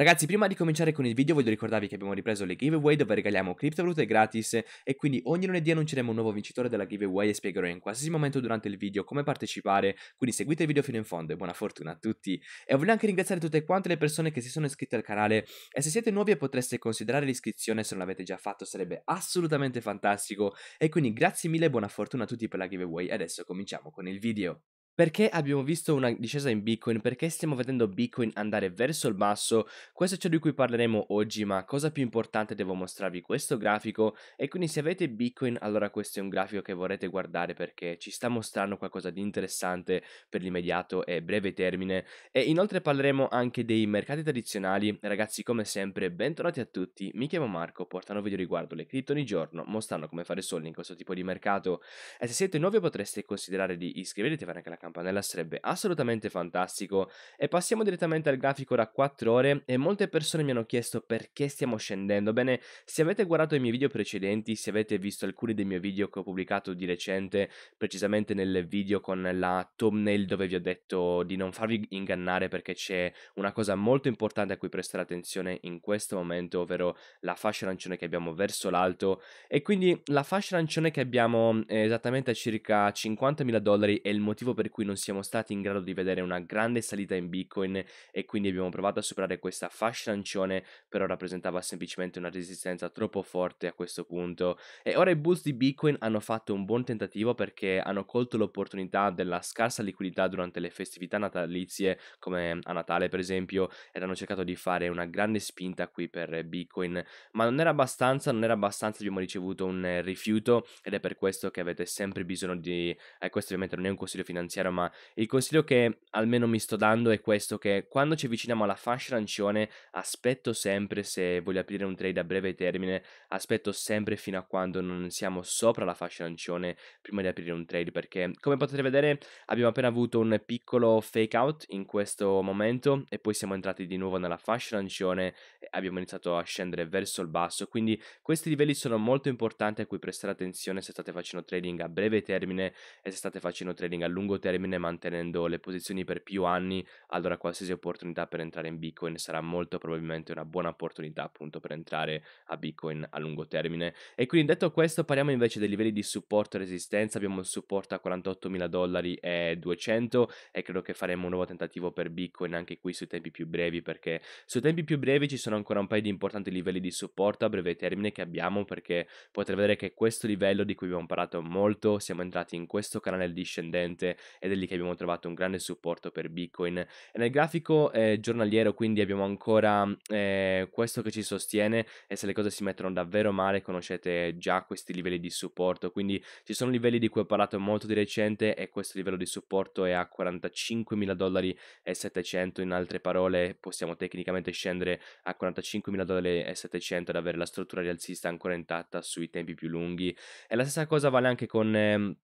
Ragazzi, prima di cominciare con il video voglio ricordarvi che abbiamo ripreso le giveaway dove regaliamo criptovalute gratis e quindi ogni lunedì annunceremo un nuovo vincitore della giveaway e spiegherò in qualsiasi momento durante il video come partecipare, quindi seguite il video fino in fondo e buona fortuna a tutti. E voglio anche ringraziare tutte quante le persone che si sono iscritte al canale e se siete nuovi e potreste considerare l'iscrizione se non l'avete già fatto sarebbe assolutamente fantastico e quindi grazie mille e buona fortuna a tutti per la giveaway. Adesso cominciamo con il video. Perché abbiamo visto una discesa in Bitcoin? Perché stiamo vedendo Bitcoin andare verso il basso? Questo è ciò di cui parleremo oggi, ma cosa più importante devo mostrarvi questo grafico e quindi se avete Bitcoin allora questo è un grafico che vorrete guardare perché ci sta mostrando qualcosa di interessante per l'immediato e breve termine e inoltre parleremo anche dei mercati tradizionali. Ragazzi come sempre bentornati a tutti, mi chiamo Marco, portano video riguardo le cripto ogni giorno, mostrando come fare soldi in questo tipo di mercato e se siete nuovi potreste considerare di iscrivervi e fare anche la campanella campanella sarebbe assolutamente fantastico. E passiamo direttamente al grafico da 4 ore e molte persone mi hanno chiesto perché stiamo scendendo. Bene, se avete guardato i miei video precedenti, se avete visto alcuni dei miei video che ho pubblicato di recente, precisamente nel video con la thumbnail dove vi ho detto di non farvi ingannare perché c'è una cosa molto importante a cui prestare attenzione in questo momento, ovvero la fascia arancione che abbiamo verso l'alto e quindi la fascia arancione che abbiamo è eh, esattamente a circa 50.000 dollari è il motivo per cui non siamo stati in grado di vedere una grande salita in Bitcoin e quindi abbiamo provato a superare questa fascia arancione, però rappresentava semplicemente una resistenza troppo forte a questo punto. E ora i boost di Bitcoin hanno fatto un buon tentativo perché hanno colto l'opportunità della scarsa liquidità durante le festività natalizie, come a Natale per esempio, ed hanno cercato di fare una grande spinta qui per Bitcoin, ma non era abbastanza, non era abbastanza, abbiamo ricevuto un rifiuto ed è per questo che avete sempre bisogno di, e eh, questo ovviamente non è un consiglio finanziario, pensiero, ma il consiglio che almeno mi sto dando è questo, che quando ci avviciniamo alla fascia arancione aspetto sempre, se voglio aprire un trade a breve termine, aspetto sempre fino a quando non siamo sopra la fascia arancione prima di aprire un trade, perché come potete vedere abbiamo appena avuto un piccolo fake out in questo momento e poi siamo entrati di nuovo nella fascia arancione e abbiamo iniziato a scendere verso il basso, quindi questi livelli sono molto importanti a cui prestare attenzione se state facendo trading a breve termine e se state facendo trading a lungo termine termine mantenendo le posizioni per più anni, allora qualsiasi opportunità per entrare in Bitcoin sarà molto probabilmente una buona opportunità appunto per entrare a Bitcoin a lungo termine. E quindi detto questo parliamo invece dei livelli di supporto e resistenza, abbiamo il supporto a 48.000 dollari e 200 e credo che faremo un nuovo tentativo per Bitcoin anche qui sui tempi più brevi perché sui tempi più brevi ci sono ancora un paio di importanti livelli di supporto a breve termine che abbiamo perché potete vedere che questo livello di cui abbiamo parlato molto, siamo entrati in questo canale discendente ed è lì che abbiamo trovato un grande supporto per Bitcoin. E nel grafico eh, giornaliero quindi abbiamo ancora eh, questo che ci sostiene e se le cose si mettono davvero male conoscete già questi livelli di supporto, quindi ci sono livelli di cui ho parlato molto di recente e questo livello di supporto è a 45.000 dollari e 700, in altre parole possiamo tecnicamente scendere a 45.000 dollari e 700 ad avere la struttura rialzista ancora intatta sui tempi più lunghi e la stessa cosa vale anche con... Eh,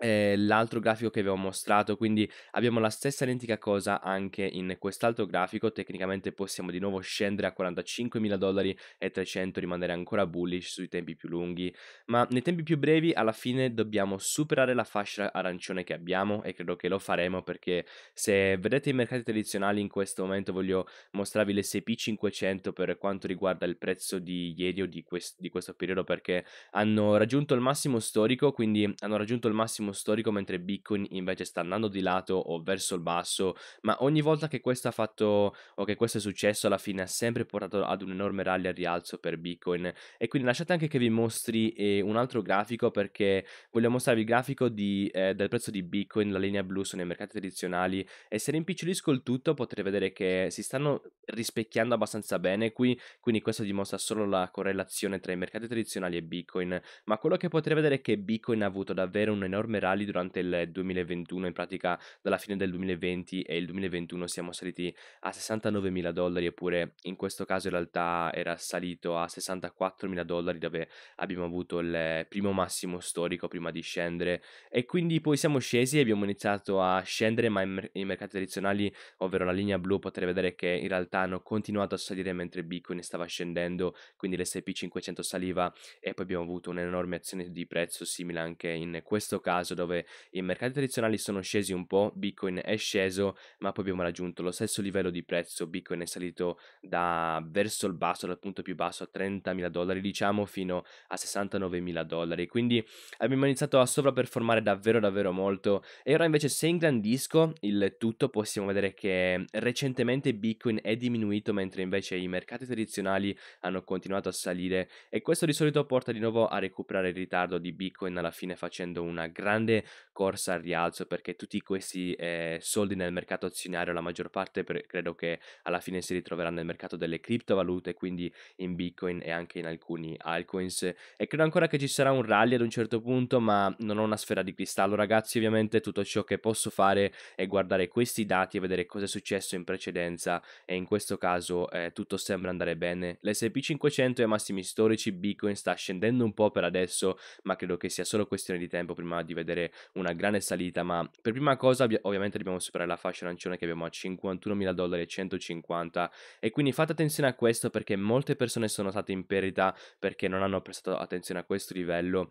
eh, l'altro grafico che vi ho mostrato, quindi abbiamo la stessa identica cosa anche in quest'altro grafico, tecnicamente possiamo di nuovo scendere a 45.000 dollari e 300 rimanere ancora bullish sui tempi più lunghi, ma nei tempi più brevi alla fine dobbiamo superare la fascia arancione che abbiamo e credo che lo faremo perché se vedete i mercati tradizionali in questo momento voglio mostrarvi l'SP 500 per quanto riguarda il prezzo di ieri o di, quest- di questo periodo perché hanno raggiunto il massimo storico, quindi hanno raggiunto il massimo massimo storico mentre Bitcoin invece sta andando di lato o verso il basso, ma ogni volta che questo ha fatto o che questo è successo alla fine ha sempre portato ad un enorme rally al rialzo per Bitcoin e quindi lasciate anche che vi mostri eh, un altro grafico perché voglio mostrarvi il grafico di, eh, del prezzo di Bitcoin, la linea blu sono i mercati tradizionali e se rimpicciolisco il tutto potrei vedere che si stanno rispecchiando abbastanza bene qui, quindi questo dimostra solo la correlazione tra i mercati tradizionali e Bitcoin, ma quello che potrei vedere è che Bitcoin ha avuto davvero un enorme generali durante il 2021, in pratica dalla fine del 2020 e il 2021 siamo saliti a 69 mila dollari, eppure in questo caso in realtà era salito a 64 mila dollari dove abbiamo avuto il primo massimo storico prima di scendere e quindi poi siamo scesi e abbiamo iniziato a scendere, ma i mercati tradizionali, ovvero la linea blu, potete vedere che in realtà hanno continuato a salire mentre Bitcoin stava scendendo, quindi l'SP 500 saliva e poi abbiamo avuto un'enorme azione di prezzo simile anche in questo caso caso dove i mercati tradizionali sono scesi un po', Bitcoin è sceso, ma poi abbiamo raggiunto lo stesso livello di prezzo, Bitcoin è salito da verso il basso, dal punto più basso a 30.000 dollari, diciamo fino a 69.000 dollari, quindi abbiamo iniziato a sovraperformare davvero davvero molto e ora invece se ingrandisco il tutto possiamo vedere che recentemente Bitcoin è diminuito mentre invece i mercati tradizionali hanno continuato a salire e questo di solito porta di nuovo a recuperare il ritardo di Bitcoin alla fine facendo una grande grande corsa al rialzo perché tutti questi eh, soldi nel mercato azionario, la maggior parte per, credo che alla fine si ritroverà nel mercato delle criptovalute, quindi in Bitcoin e anche in alcuni altcoins. E credo ancora che ci sarà un rally ad un certo punto, ma non ho una sfera di cristallo, ragazzi. Ovviamente tutto ciò che posso fare è guardare questi dati e vedere cosa è successo in precedenza e in questo caso eh, tutto sembra andare bene. L'SP 500 è massimi storici, Bitcoin sta scendendo un po' per adesso, ma credo che sia solo questione di tempo prima di vedere una grande salita, ma per prima cosa ovviamente dobbiamo superare la fascia arancione che abbiamo a 51.000 dollari e 150 e quindi fate attenzione a questo perché molte persone sono state in perdita perché non hanno prestato attenzione a questo livello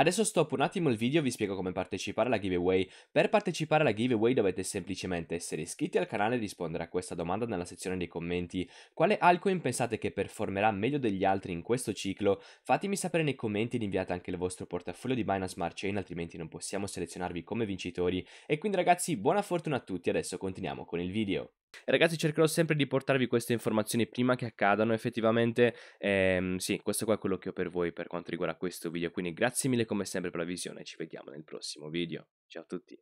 Adesso stop un attimo il video e vi spiego come partecipare alla giveaway. Per partecipare alla giveaway dovete semplicemente essere iscritti al canale e rispondere a questa domanda nella sezione dei commenti. Quale altcoin pensate che performerà meglio degli altri in questo ciclo? Fatemi sapere nei commenti ed inviate anche il vostro portafoglio di Binance Smart Chain altrimenti non possiamo selezionarvi come vincitori. E quindi ragazzi buona fortuna a tutti, adesso continuiamo con il video. Ragazzi, cercherò sempre di portarvi queste informazioni prima che accadano. Effettivamente, ehm, sì, questo qua è quello che ho per voi per quanto riguarda questo video. Quindi grazie mille come sempre per la visione. Ci vediamo nel prossimo video. Ciao a tutti.